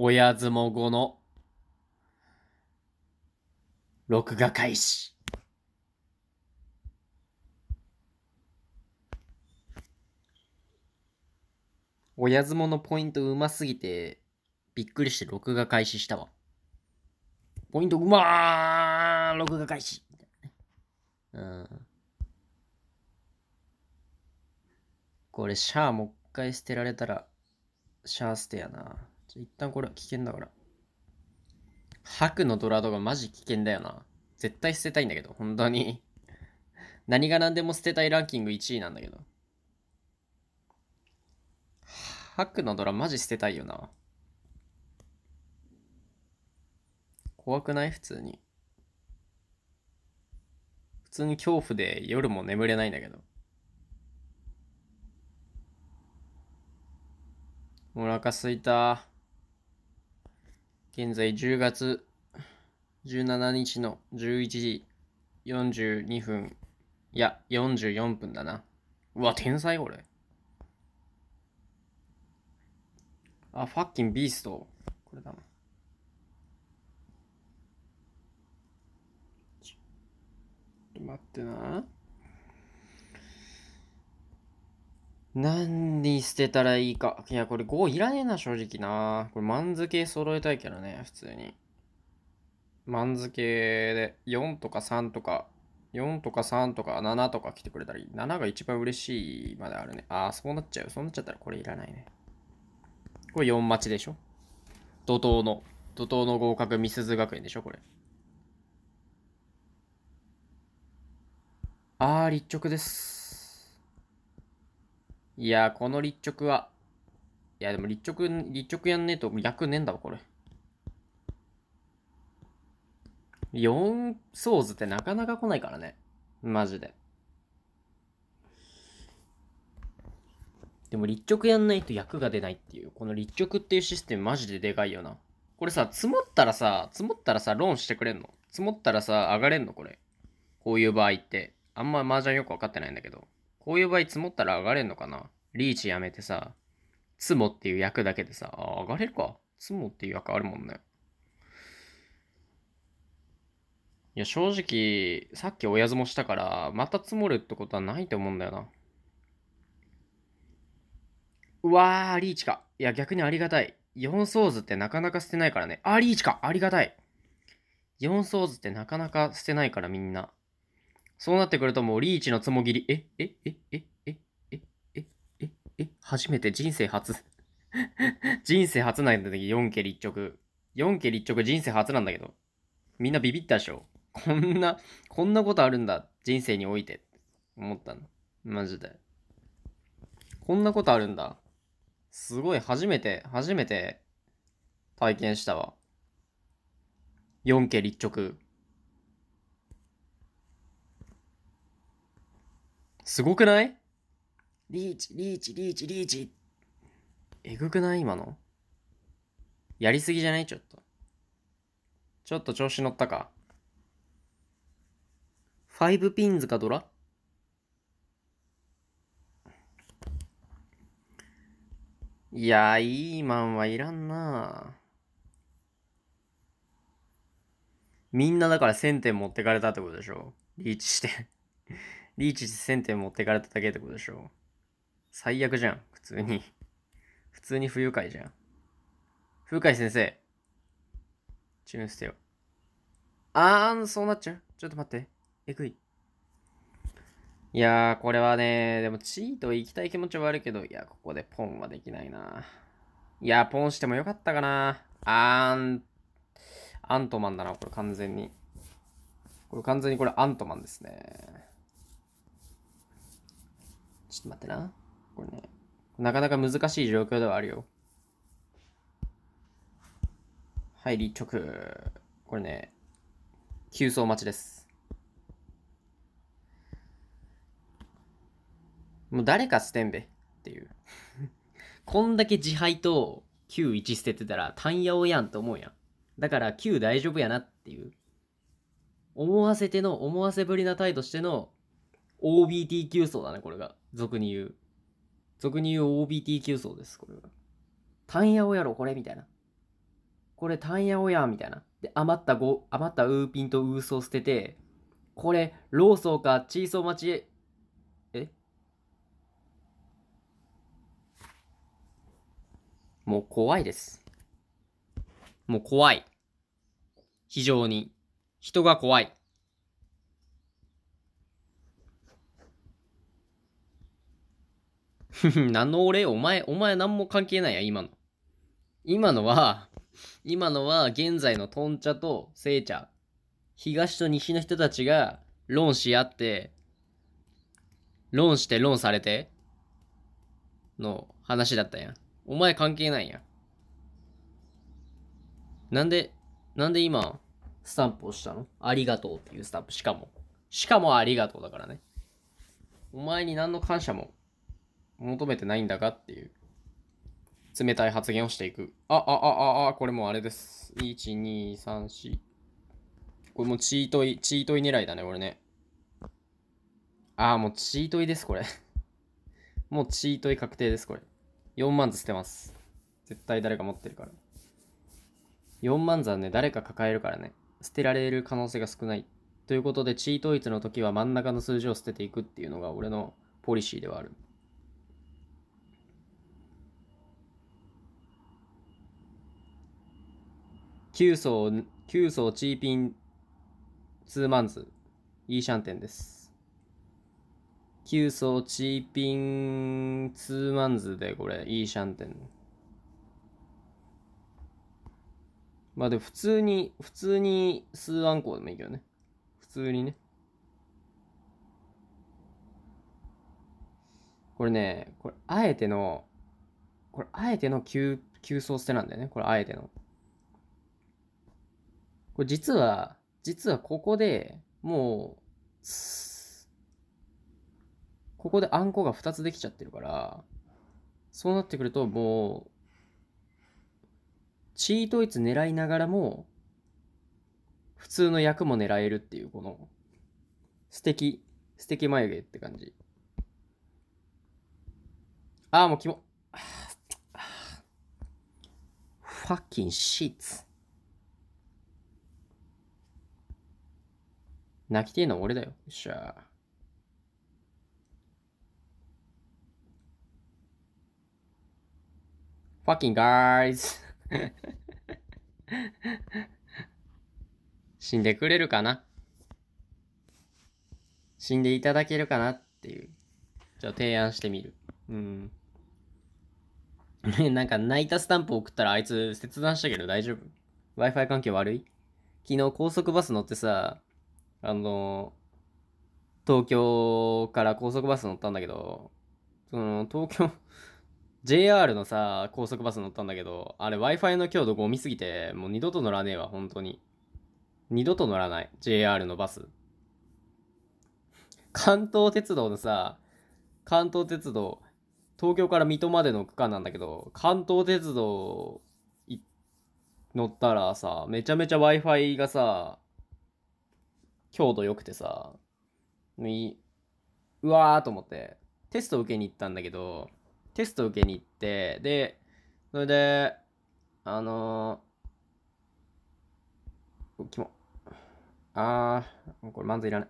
親相撲後の録画開始。親相撲のポイントうますぎて、びっくりして録画開始したわ。ポイントうまー録画開始うん。これ、シャーもっかい捨てられたら、シャー捨てやな。一旦これは危険だから。白のドラドがマジ危険だよな。絶対捨てたいんだけど、本当に何が何でも捨てたいランキング1位なんだけど。白のドラマジ捨てたいよな。怖くない普通に。普通に恐怖で夜も眠れないんだけど。お腹すいた現在10月17日の11時42分、いや、44分だな。うわ、天才これ。あ、ファッキンビースト。これだな。待ってな。何捨てたらいいか。いや、これ5いらねえな、正直な。これ万付揃えたいけどね、普通に。万付で4とか3とか、4とか3とか7とか来てくれたらいい。7が一番嬉しいまであるね。ああ、そうなっちゃう。そうなっちゃったらこれいらないね。これ4待ちでしょ怒涛の。怒涛の合格、みすず学園でしょこれ。ああ、立直です。いやこの立直は、いや、でも立直、立直やんねえと役ねえんだわ、これ。4ソーズってなかなか来ないからね。マジで。でも立直やんないと役が出ないっていう、この立直っていうシステムマジででかいよな。これさ、積もったらさ、積もったらさ、ローンしてくれんの積もったらさ、上がれんのこれ。こういう場合って。あんま麻雀よくわかってないんだけど。こういう場合積もったら上がれんのかなリーチやめてさ、積もっていう役だけでさ、あ、上がれるか。積もっていう役あるもんね。いや、正直、さっき親相もしたから、また積もるってことはないと思うんだよな。うわー、リーチか。いや、逆にありがたい。4ソーズってなかなか捨てないからね。あ、リーチか。ありがたい。4ソーズってなかなか捨てないからみんな。そうなってくるともうリーチのつもぎり。えええええええええ初めて人生初 人生初なんだけど、4家立直。4家立直人生初なんだけど。みんなビビったでしょこんな、こんなことあるんだ。人生において。思ったの。マジで。こんなことあるんだ。すごい、初めて、初めて体験したわ。4家立直。すごくないリーチ、リーチ、リーチ、リーチ。えぐくない今の。やりすぎじゃないちょっと。ちょっと調子乗ったか。ファイブピンズかドラいやー、いいマンはいらんなみんなだから1000点持ってかれたってことでしょリーチしてリーチ1000点持ってかれただけってことでしょ。最悪じゃん、普通に。普通に不愉快じゃん。不愉快先生。チューン捨てよ。あー、ん、そうなっちゃう。ちょっと待って。えぐい。いやー、これはね、でもチート行きたい気持ちはあるけど、いや、ここでポンはできないな。いやポンしてもよかったかな。あーん、アントマンだな、これ完全に。これ完全にこれアントマンですね。ちょっと待ってな。これね、なかなか難しい状況ではあるよ。はい、立直。これね、急走待ちです。もう誰か捨てんべっていう。こんだけ自敗と91捨ててたら単野をやんと思うやん。だから9大丈夫やなっていう。思わせての、思わせぶりな態度しての OBT 急走だね、これが。俗に言う。俗に言う OBTQ 層です、これは。タンヤオやろ、これ、みたいな。これ、タンヤオや、みたいな。で、余ったご、余ったウーピンとウーソを捨てて、これ、ローソーか、チーソー待ちへ、えもう怖いです。もう怖い。非常に。人が怖い。何の俺お前、お前何も関係ないや、今の。今のは、今のは現在のトンチャとセイチャ、東と西の人たちが論し合って、論して論されての話だったやん。お前関係ないやん。なんで、なんで今、スタンプをしたのありがとうっていうスタンプ。しかも。しかもありがとうだからね。お前に何の感謝も求めてないんだかっていう冷たい発言をしていく。あ、あ、あ、あ、あ、これもうあれです。1、2、3、4。これもうチートイ、チートイ狙いだね、これね。ああ、もうチートイです、これ。もうチートイ確定です、これ。4万ず捨てます。絶対誰か持ってるから。4万ずはね、誰か抱えるからね。捨てられる可能性が少ない。ということで、チートイツの時は真ん中の数字を捨てていくっていうのが俺のポリシーではある。9層、九層チーピンツーマンズ、イーシャンテンです。9層チーピンツーマンズで、これ、イーシャンテン。まあでも普通に、普通に数アンコウでもいいけどね。普通にね。これね、これ、あえての、これ、あえての急、急走捨てなんだよね。これ、あえての。これ実は、実はここでもう、ここであんこが2つできちゃってるから、そうなってくるともう、チートイツ狙いながらも、普通の役も狙えるっていう、この、素敵、素敵眉毛って感じ。ああ、もうキモ。ファッキンシーツ。泣きてえの俺だよ。よっしゃー。fucking guys 死んでくれるかな死んでいただけるかなっていう。じゃあ提案してみる。うん。なんか泣いたスタンプ送ったらあいつ切断したけど大丈夫 ?Wi-Fi 環境悪い昨日高速バス乗ってさ、あの、東京から高速バス乗ったんだけど、その、東京 JR のさ、高速バス乗ったんだけど、あれ Wi-Fi の強度ゴミすぎて、もう二度と乗らねえわ、本当に。二度と乗らない、JR のバス。関東鉄道のさ、関東鉄道、東京から水戸までの区間なんだけど、関東鉄道乗ったらさ、めちゃめちゃ Wi-Fi がさ、強度良くてさ、うわーと思って、テスト受けに行ったんだけど、テスト受けに行って、で、それで、あのー、キもあー、これ漫才いらない。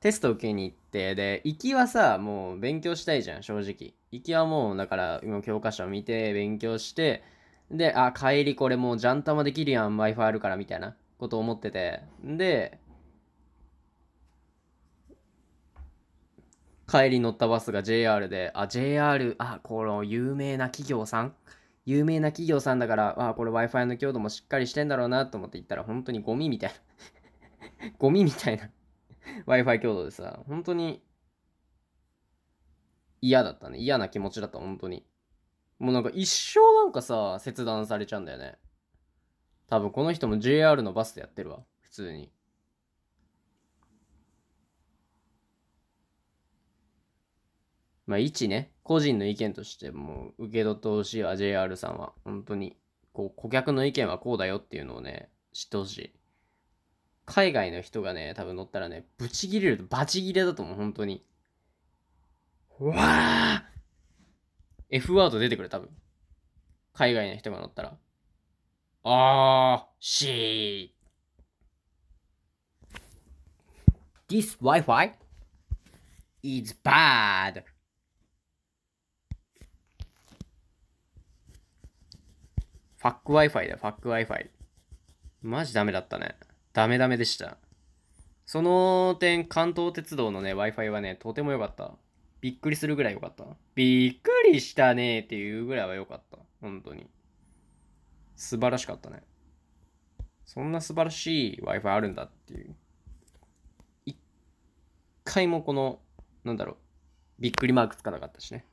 テスト受けに行って、で、行きはさ、もう勉強したいじゃん、正直。行きはもう、だから、今教科書見て、勉強して、で、あ、帰りこれもうジャンタマできるやん、Wi-Fi あるから、みたいなこと思ってて。で、帰り乗ったバスが JR で、あ、JR、あ、この有名な企業さん有名な企業さんだから、あ、これ Wi-Fi の強度もしっかりしてんだろうなと思って行ったら、本当にゴミみたいな ゴミみたいな Wi-Fi 強度でさ、本当に嫌だったね。嫌な気持ちだった、本当に。もうなんか一生なんかさ、切断されちゃうんだよね。多分この人も JR のバスでやってるわ。普通に。まあ、一ね、個人の意見としても受け取ってほしいわ、JR さんは。本当に、こう、顧客の意見はこうだよっていうのをね、知ってほしい。海外の人がね、多分乗ったらね、ブチギレるとバチギレだと思う、本当に。わー F ワード出てくる、多分。海外の人が乗ったら。あー、しー。This Wi-Fi is bad. ファック Wi-Fi だよ、ファック Wi-Fi。マジダメだったね。ダメダメでした。その点、関東鉄道のね、Wi-Fi はね、とても良かった。びっくりするぐらい良かった。びっくりしたねっていうぐらいは良かった。本当に。素晴らしかったね。そんな素晴らしい Wi-Fi あるんだっていう。一回もこの、なんだろう、びっくりマークつかなかったしね。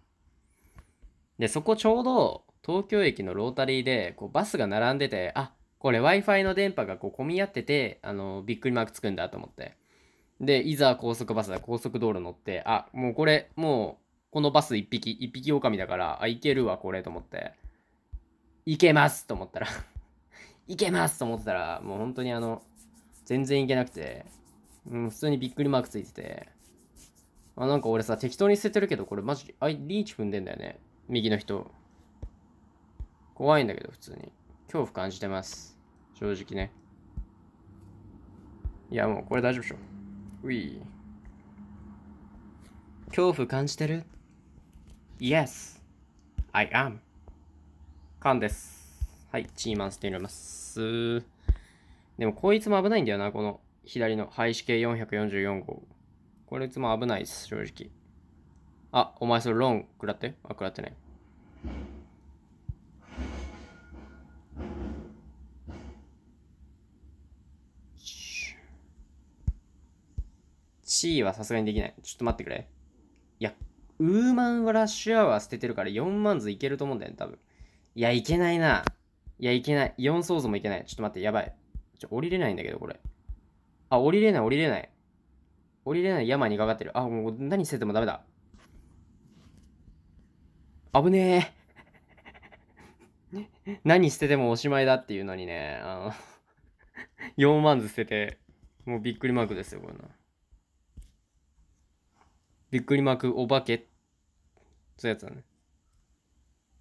で、そこちょうど、東京駅のロータリーでこうバスが並んでてあこれ w i f i の電波がこう混み合っててあのびっくりマークつくんだと思ってでいざ高速バスだ高速道路乗ってあもうこれもうこのバス1匹1匹狼だからあいけるわこれと思っていけますと思ったら いけますと思ったらもう本当にあの全然いけなくて、うん、普通にびっくりマークついててあなんか俺さ適当に捨ててるけどこれマジあリーチ踏んでんだよね右の人怖いんだけど、普通に。恐怖感じてます。正直ね。いや、もうこれ大丈夫でしょ。うい。恐怖感じてる ?Yes, I am. 勘です。はい、チーマンスって言います。でも、こいつも危ないんだよな、この左の廃止系444号。こいつも危ないです、正直。あ、お前それローン食らってあ、食らってない。C はさすがにできない。ちょっと待ってくれ。いや、ウーマンはラッシュアワー捨ててるから4万図いけると思うんだよね、多分。いや、いけないな。いや、いけない。4想像もいけない。ちょっと待って、やばい。ちょ、降りれないんだけど、これ。あ、降りれない、降りれない。降りれない山にかかってる。あ、もう何しててもダメだ。危ねえ。何捨ててもおしまいだっていうのにね、あの4万ず捨てて、もうびっくりマークですよ、これな。びっくりマークお化け。そういうやつだね。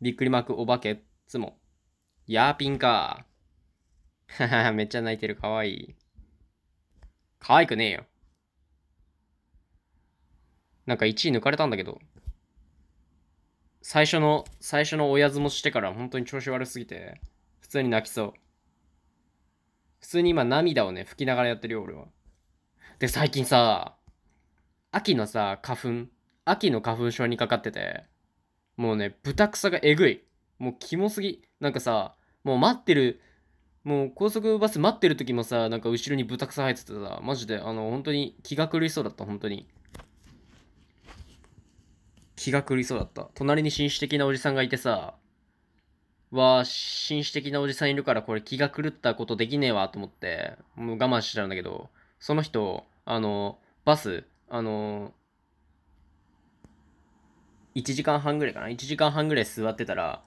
びっくりマークお化けつも。やーピンかははは、めっちゃ泣いてる。かわいい。かわいくねえよ。なんか1位抜かれたんだけど。最初の、最初の親相撲してから本当に調子悪すぎて、普通に泣きそう。普通に今涙をね、拭きながらやってるよ、俺は。で、最近さ、秋のさ、花粉、秋の花粉症にかかってて、もうね、豚草がえぐい。もうキモすぎ。なんかさ、もう待ってる、もう高速バス待ってる時もさ、なんか後ろに豚草生えててさ、マジで、あの、本当に気が狂いそうだった、本当に。気が狂いそうだった。隣に紳士的なおじさんがいてさ、わあ、紳士的なおじさんいるからこれ気が狂ったことできねえわと思って、もう我慢してたんだけど、その人、あの、バス、あのー、1時間半ぐらいかな ?1 時間半ぐらい座ってたら、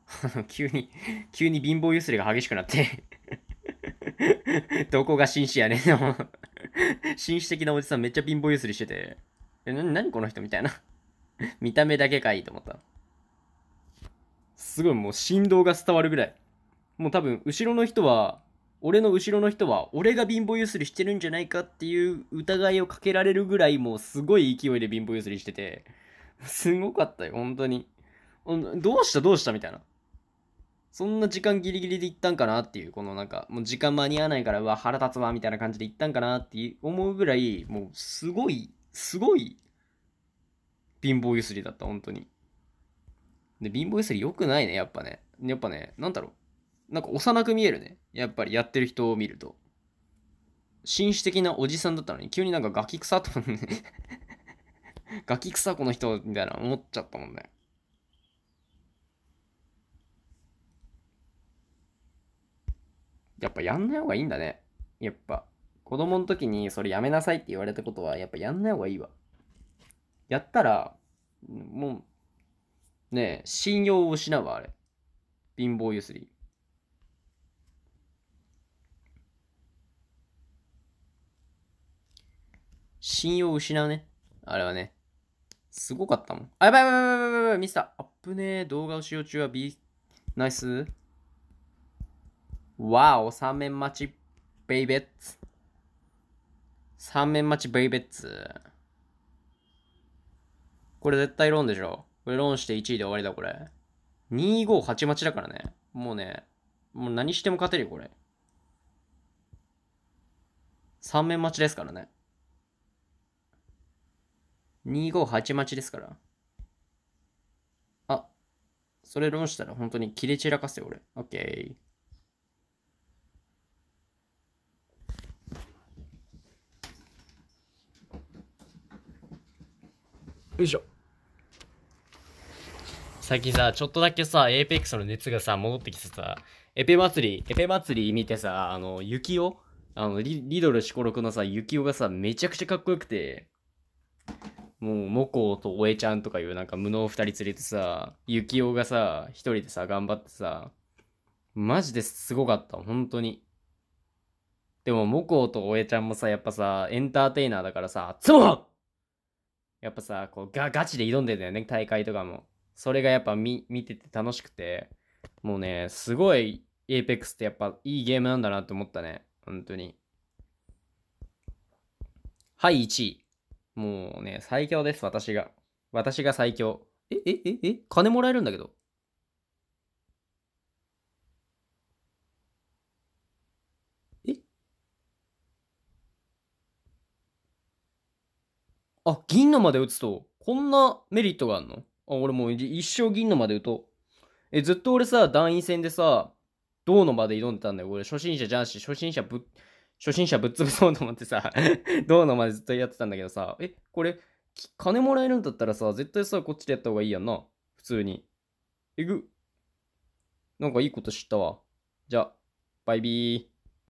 急に、急に貧乏ゆすりが激しくなって どこが紳士やねんも紳士的なおじさんめっちゃ貧乏ゆすりしてて、え、なにこの人みたいな。見た目だけかいいと思った。すごいもう振動が伝わるぐらい。もう多分、後ろの人は、俺の後ろの人は俺が貧乏ゆすりしてるんじゃないかっていう疑いをかけられるぐらいもうすごい勢いで貧乏ゆすりしてて、すごかったよ、本当に。どうしたどうしたみたいな。そんな時間ギリギリで行ったんかなっていう、このなんか、もう時間間に合わないから、うわ、腹立つわ、みたいな感じで行ったんかなって思うぐらい、もうすごい、すごい、貧乏ゆすりだった、本当に。で、貧乏ゆすり良くないね、やっぱね。やっぱね、なんだろう。なんか幼く見えるね。やっぱりやってる人を見ると。紳士的なおじさんだったのに、急になんかガキ臭とね ガキ臭この人みたいな思っちゃったもんね。やっぱやんない方がいいんだね。やっぱ。子供の時にそれやめなさいって言われたことは、やっぱやんない方がいいわ。やったら、もう、ねえ、信用を失うわ、あれ。貧乏ゆすり。信用失うね。あれはね。すごかったもん。あ、やばいやばいやばいやばいばい、ミスター。アップね動画を使用中は B、ナイス。わお、3面待ち、ベイベッツ。3面待ち、ベイベッツ。これ絶対ローンでしょ。これローンして1位で終わりだ、これ。258待ちだからね。もうね、もう何しても勝てるよ、これ。3面待ちですからね。2 5 8待ちですから。あ、それロンしたら本当に切れ散らかせよ、俺。オッケー。よいしょ最近さちょっとだけさエーペックスの熱がさ戻ってきてさエペ祭りエペ祭り見てさあの雪をあのリドル四五六のさ雪をがさめちゃくちゃかっこよくてもうモコとおえちゃんとかいうなんか無能2人連れてさユキオがさ一人でさ頑張ってさマジですごかった本当にでもモコとおえちゃんもさやっぱさエンターテイナーだからさやっぱさこうガガチで挑んでんだよね大会とかもそれがやっぱ見見てて楽しくてもうねすごい apex ってやっぱいいゲームなんだなって思ったね本当にはい1位もうね、最強です、私が。私が最強。え、え、え、え、金もらえるんだけど。えあ、銀のまで打つと、こんなメリットがあるのあ、俺もう一生銀のまで打とう。え、ずっと俺さ、団員戦でさ、銅のまで挑んでたんだよ。俺、初心者じゃんし、初心者ぶっ、初心者ぶっ潰そうと思ってさ、ど うのまでずっとやってたんだけどさ、え、これ、金もらえるんだったらさ、絶対さ、こっちでやった方がいいやんな。普通に。えぐ。なんかいいこと知ったわ。じゃ、バイビー。